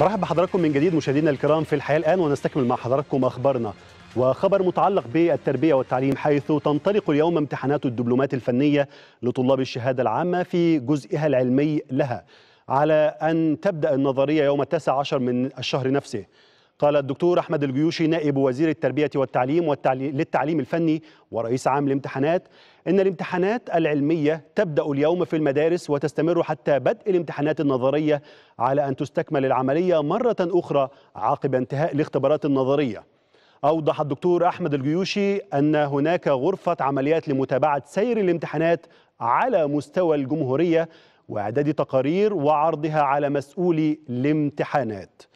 مرحبا بحضراتكم من جديد مشاهدينا الكرام في الحياه الان ونستكمل مع حضراتكم اخبارنا وخبر متعلق بالتربيه والتعليم حيث تنطلق اليوم امتحانات الدبلومات الفنيه لطلاب الشهاده العامه في جزئها العلمي لها على ان تبدا النظريه يوم 19 من الشهر نفسه قال الدكتور أحمد الجيوشي نائب وزير التربية والتعليم للتعليم الفني ورئيس عام الامتحانات إن الامتحانات العلمية تبدأ اليوم في المدارس وتستمر حتى بدء الامتحانات النظرية على أن تستكمل العملية مرة أخرى عقب انتهاء الاختبارات النظرية أوضح الدكتور أحمد الجيوشي أن هناك غرفة عمليات لمتابعة سير الامتحانات على مستوى الجمهورية وإعداد تقارير وعرضها على مسؤولي الامتحانات